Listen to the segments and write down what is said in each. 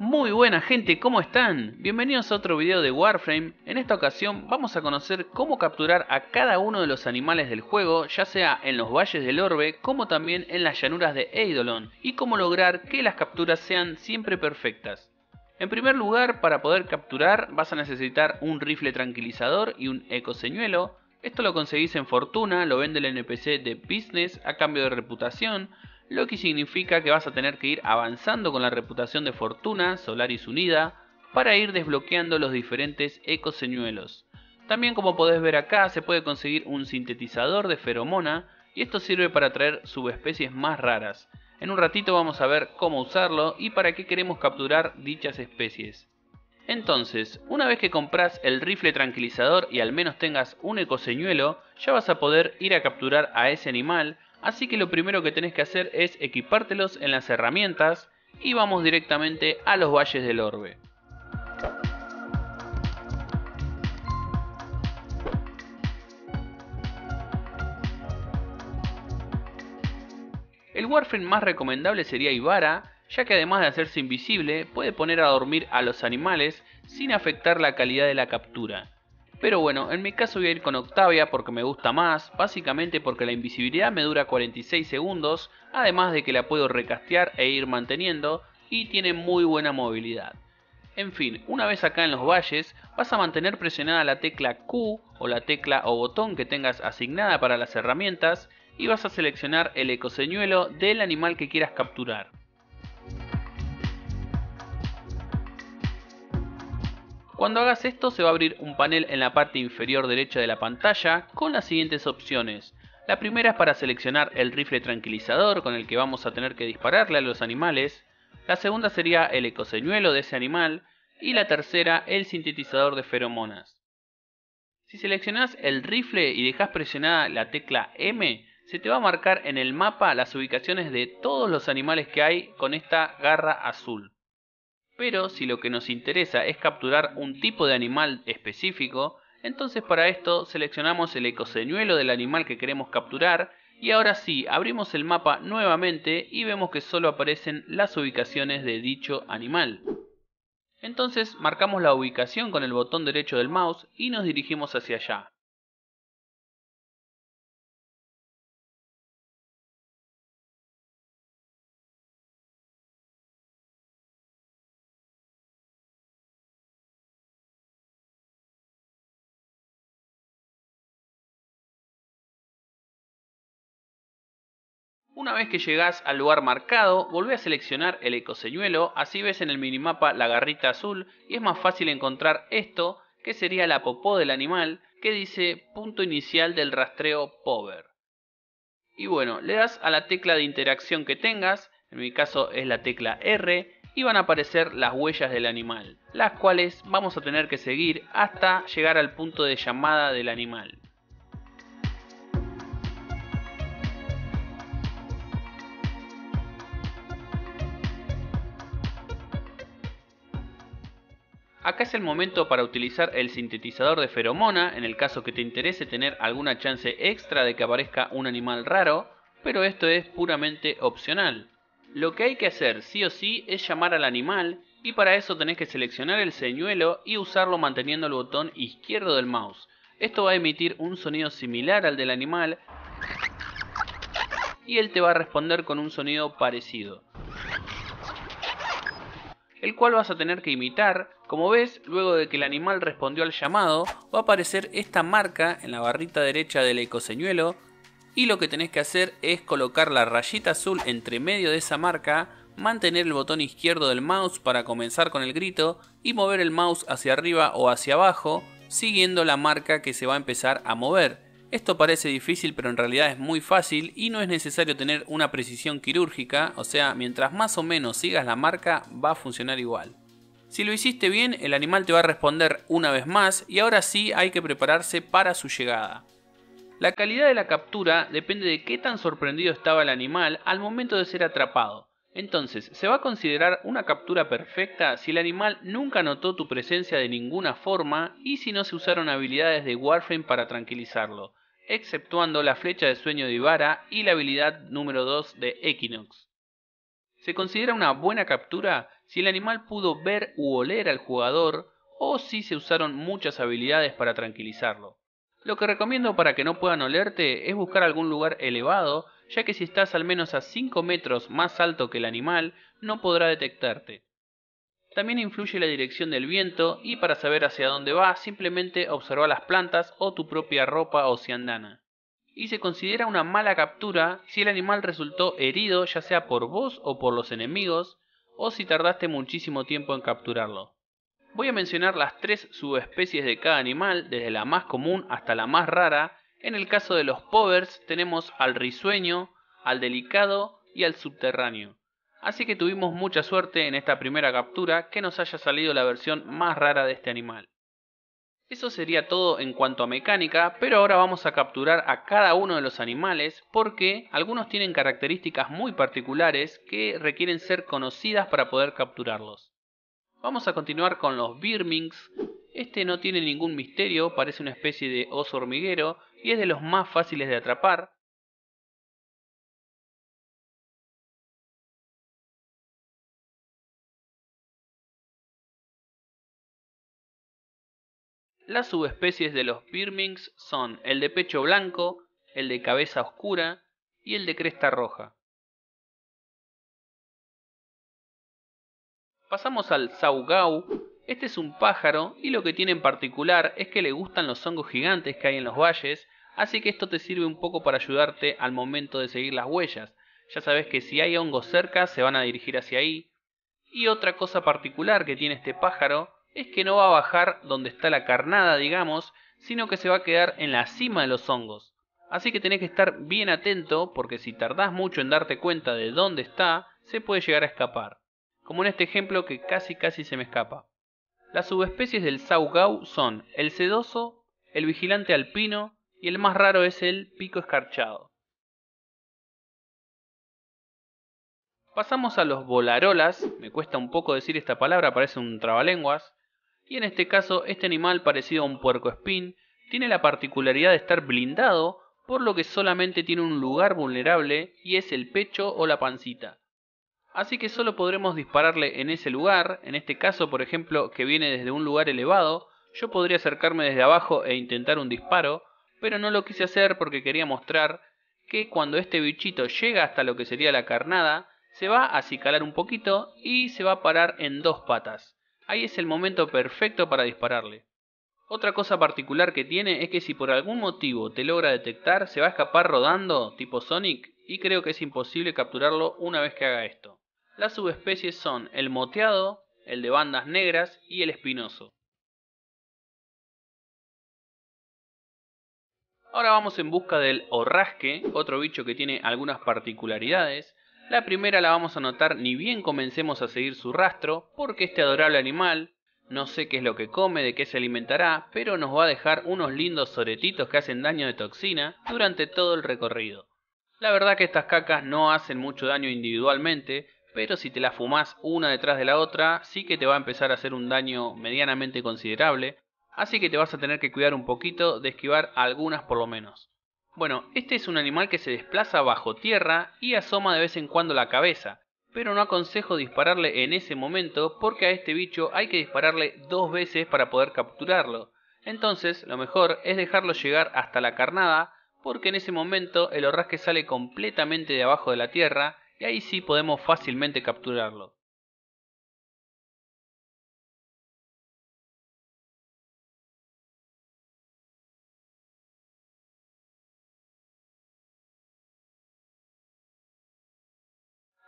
Muy buena gente, ¿cómo están? Bienvenidos a otro video de Warframe. En esta ocasión vamos a conocer cómo capturar a cada uno de los animales del juego, ya sea en los valles del orbe como también en las llanuras de Eidolon, y cómo lograr que las capturas sean siempre perfectas. En primer lugar, para poder capturar vas a necesitar un rifle tranquilizador y un eco señuelo esto lo conseguís en fortuna, lo vende el NPC de business a cambio de reputación, lo que significa que vas a tener que ir avanzando con la reputación de fortuna, Solaris Unida, para ir desbloqueando los diferentes ecoseñuelos. También como podés ver acá se puede conseguir un sintetizador de feromona y esto sirve para atraer subespecies más raras. En un ratito vamos a ver cómo usarlo y para qué queremos capturar dichas especies. Entonces, una vez que compras el rifle tranquilizador y al menos tengas un ecoseñuelo, ya vas a poder ir a capturar a ese animal, así que lo primero que tenés que hacer es equipártelos en las herramientas y vamos directamente a los valles del orbe. El Warframe más recomendable sería Ivara, ya que además de hacerse invisible, puede poner a dormir a los animales sin afectar la calidad de la captura. Pero bueno, en mi caso voy a ir con Octavia porque me gusta más, básicamente porque la invisibilidad me dura 46 segundos, además de que la puedo recastear e ir manteniendo, y tiene muy buena movilidad. En fin, una vez acá en los valles, vas a mantener presionada la tecla Q o la tecla o botón que tengas asignada para las herramientas y vas a seleccionar el ecoseñuelo del animal que quieras capturar. Cuando hagas esto se va a abrir un panel en la parte inferior derecha de la pantalla con las siguientes opciones. La primera es para seleccionar el rifle tranquilizador con el que vamos a tener que dispararle a los animales. La segunda sería el ecoseñuelo de ese animal. Y la tercera, el sintetizador de feromonas. Si seleccionas el rifle y dejas presionada la tecla M, se te va a marcar en el mapa las ubicaciones de todos los animales que hay con esta garra azul. Pero si lo que nos interesa es capturar un tipo de animal específico, entonces para esto seleccionamos el ecoseñuelo del animal que queremos capturar y ahora sí, abrimos el mapa nuevamente y vemos que solo aparecen las ubicaciones de dicho animal. Entonces marcamos la ubicación con el botón derecho del mouse y nos dirigimos hacia allá. Una vez que llegas al lugar marcado, volvé a seleccionar el ecoseñuelo, así ves en el minimapa la garrita azul y es más fácil encontrar esto, que sería la popó del animal, que dice punto inicial del rastreo POVER. Y bueno, le das a la tecla de interacción que tengas, en mi caso es la tecla R, y van a aparecer las huellas del animal, las cuales vamos a tener que seguir hasta llegar al punto de llamada del animal. Acá es el momento para utilizar el sintetizador de feromona en el caso que te interese tener alguna chance extra de que aparezca un animal raro, pero esto es puramente opcional. Lo que hay que hacer sí o sí es llamar al animal y para eso tenés que seleccionar el señuelo y usarlo manteniendo el botón izquierdo del mouse. Esto va a emitir un sonido similar al del animal y él te va a responder con un sonido parecido el cual vas a tener que imitar. Como ves, luego de que el animal respondió al llamado, va a aparecer esta marca en la barrita derecha del ecoseñuelo y lo que tenés que hacer es colocar la rayita azul entre medio de esa marca, mantener el botón izquierdo del mouse para comenzar con el grito y mover el mouse hacia arriba o hacia abajo siguiendo la marca que se va a empezar a mover. Esto parece difícil pero en realidad es muy fácil y no es necesario tener una precisión quirúrgica, o sea, mientras más o menos sigas la marca va a funcionar igual. Si lo hiciste bien, el animal te va a responder una vez más y ahora sí hay que prepararse para su llegada. La calidad de la captura depende de qué tan sorprendido estaba el animal al momento de ser atrapado. Entonces, se va a considerar una captura perfecta si el animal nunca notó tu presencia de ninguna forma y si no se usaron habilidades de Warframe para tranquilizarlo exceptuando la flecha de sueño de Ivara y la habilidad número 2 de Equinox. Se considera una buena captura si el animal pudo ver u oler al jugador o si se usaron muchas habilidades para tranquilizarlo. Lo que recomiendo para que no puedan olerte es buscar algún lugar elevado, ya que si estás al menos a 5 metros más alto que el animal, no podrá detectarte. También influye la dirección del viento y para saber hacia dónde va simplemente observa las plantas o tu propia ropa o andana. Y se considera una mala captura si el animal resultó herido ya sea por vos o por los enemigos o si tardaste muchísimo tiempo en capturarlo. Voy a mencionar las tres subespecies de cada animal, desde la más común hasta la más rara. En el caso de los povers tenemos al risueño, al delicado y al subterráneo. Así que tuvimos mucha suerte en esta primera captura que nos haya salido la versión más rara de este animal. Eso sería todo en cuanto a mecánica, pero ahora vamos a capturar a cada uno de los animales porque algunos tienen características muy particulares que requieren ser conocidas para poder capturarlos. Vamos a continuar con los Birmings. Este no tiene ningún misterio, parece una especie de oso hormiguero y es de los más fáciles de atrapar. Las subespecies de los Birmings son el de pecho blanco, el de cabeza oscura y el de cresta roja. Pasamos al saugau. Este es un pájaro y lo que tiene en particular es que le gustan los hongos gigantes que hay en los valles, así que esto te sirve un poco para ayudarte al momento de seguir las huellas. Ya sabes que si hay hongos cerca se van a dirigir hacia ahí. Y otra cosa particular que tiene este pájaro es que no va a bajar donde está la carnada, digamos, sino que se va a quedar en la cima de los hongos. Así que tenés que estar bien atento porque si tardás mucho en darte cuenta de dónde está, se puede llegar a escapar. Como en este ejemplo que casi casi se me escapa. Las subespecies del saugau son el sedoso, el vigilante alpino y el más raro es el pico escarchado. Pasamos a los volarolas, me cuesta un poco decir esta palabra, parece un trabalenguas, y en este caso este animal parecido a un puerco espín, tiene la particularidad de estar blindado, por lo que solamente tiene un lugar vulnerable y es el pecho o la pancita. Así que solo podremos dispararle en ese lugar, en este caso por ejemplo que viene desde un lugar elevado, yo podría acercarme desde abajo e intentar un disparo, pero no lo quise hacer porque quería mostrar que cuando este bichito llega hasta lo que sería la carnada, se va a acicalar un poquito y se va a parar en dos patas ahí es el momento perfecto para dispararle. Otra cosa particular que tiene es que si por algún motivo te logra detectar, se va a escapar rodando, tipo Sonic, y creo que es imposible capturarlo una vez que haga esto. Las subespecies son el moteado, el de bandas negras y el espinoso. Ahora vamos en busca del horrasque, otro bicho que tiene algunas particularidades. La primera la vamos a notar ni bien comencemos a seguir su rastro, porque este adorable animal, no sé qué es lo que come, de qué se alimentará, pero nos va a dejar unos lindos soretitos que hacen daño de toxina durante todo el recorrido. La verdad que estas cacas no hacen mucho daño individualmente, pero si te las fumas una detrás de la otra, sí que te va a empezar a hacer un daño medianamente considerable, así que te vas a tener que cuidar un poquito de esquivar algunas por lo menos. Bueno, este es un animal que se desplaza bajo tierra y asoma de vez en cuando la cabeza, pero no aconsejo dispararle en ese momento porque a este bicho hay que dispararle dos veces para poder capturarlo. Entonces, lo mejor es dejarlo llegar hasta la carnada porque en ese momento el horrasque sale completamente de abajo de la tierra y ahí sí podemos fácilmente capturarlo.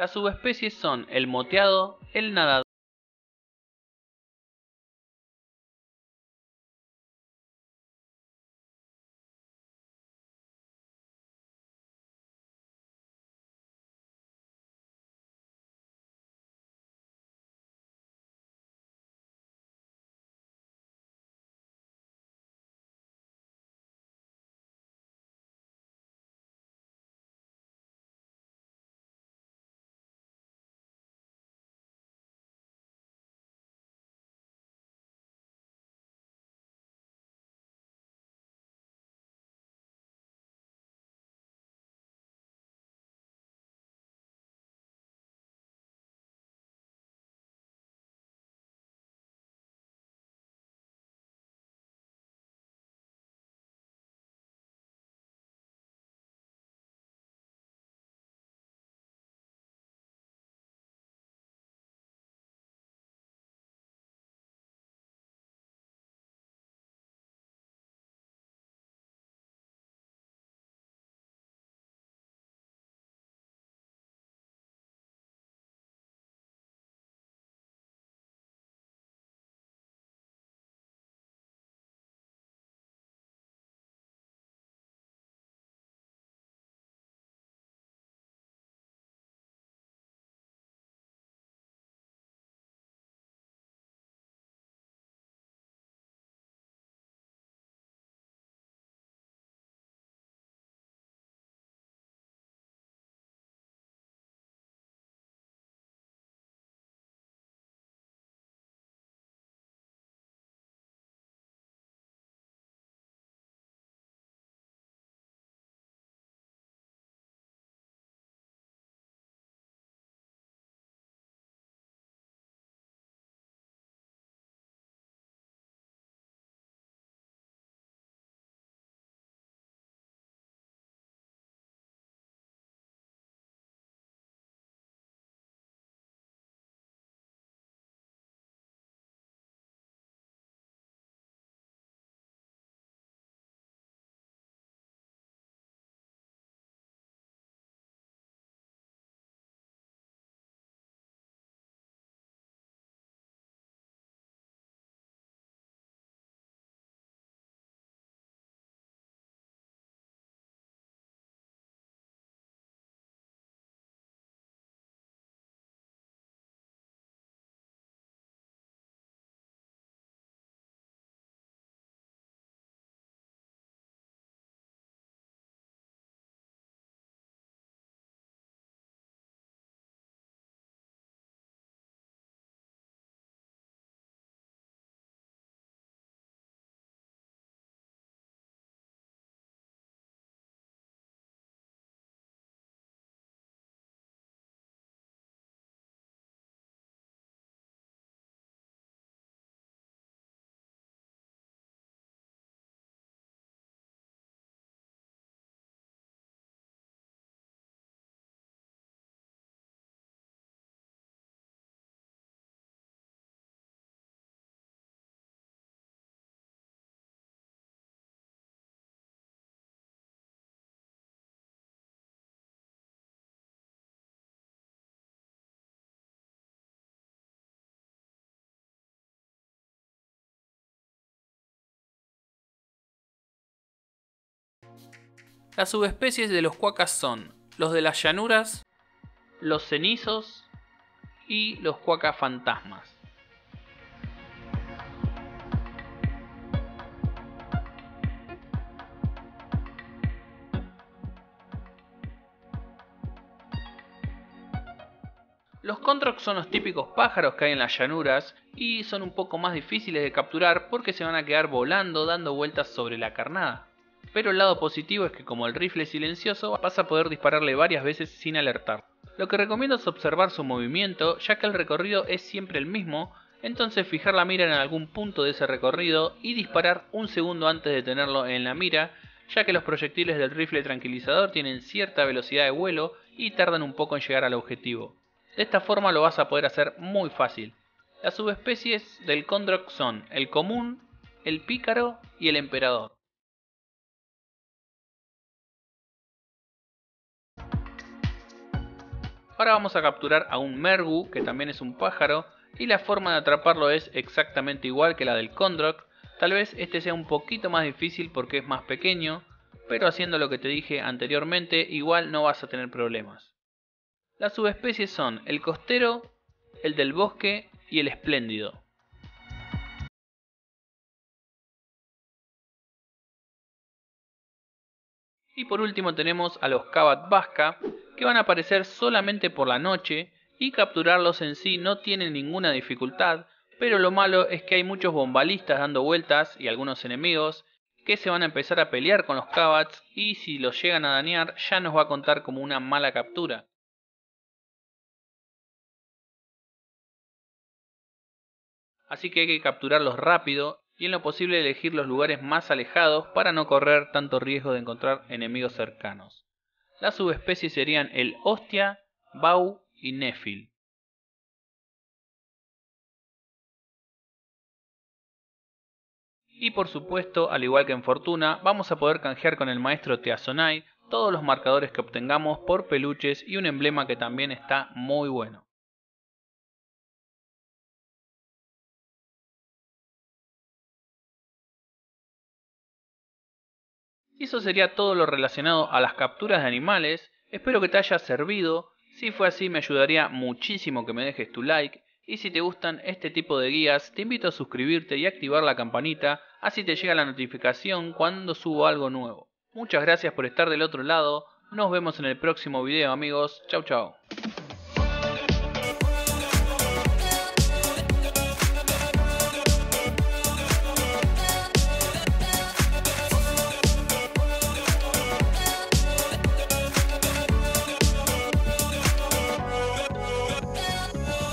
Las subespecies son el moteado, el nadador, Las subespecies de los cuacas son los de las llanuras, los cenizos y los cuacas fantasmas. Los Controx son los típicos pájaros que hay en las llanuras y son un poco más difíciles de capturar porque se van a quedar volando dando vueltas sobre la carnada. Pero el lado positivo es que como el rifle es silencioso, vas a poder dispararle varias veces sin alertar. Lo que recomiendo es observar su movimiento, ya que el recorrido es siempre el mismo, entonces fijar la mira en algún punto de ese recorrido y disparar un segundo antes de tenerlo en la mira, ya que los proyectiles del rifle tranquilizador tienen cierta velocidad de vuelo y tardan un poco en llegar al objetivo. De esta forma lo vas a poder hacer muy fácil. Las subespecies del Condrox son el común, el pícaro y el emperador. Ahora vamos a capturar a un mergu, que también es un pájaro, y la forma de atraparlo es exactamente igual que la del Kondrak. Tal vez este sea un poquito más difícil porque es más pequeño, pero haciendo lo que te dije anteriormente igual no vas a tener problemas. Las subespecies son el costero, el del bosque y el espléndido. Y por último tenemos a los Kabat Vasca, que van a aparecer solamente por la noche y capturarlos en sí no tiene ninguna dificultad, pero lo malo es que hay muchos bombalistas dando vueltas y algunos enemigos que se van a empezar a pelear con los Kabats y si los llegan a dañar ya nos va a contar como una mala captura. Así que hay que capturarlos rápido y en lo posible elegir los lugares más alejados para no correr tanto riesgo de encontrar enemigos cercanos. Las subespecies serían el hostia, bau y nefil. Y por supuesto, al igual que en Fortuna, vamos a poder canjear con el maestro Teasonai todos los marcadores que obtengamos por peluches y un emblema que también está muy bueno. Y eso sería todo lo relacionado a las capturas de animales. Espero que te haya servido. Si fue así, me ayudaría muchísimo que me dejes tu like. Y si te gustan este tipo de guías, te invito a suscribirte y activar la campanita, así te llega la notificación cuando subo algo nuevo. Muchas gracias por estar del otro lado. Nos vemos en el próximo video, amigos. Chau, chau.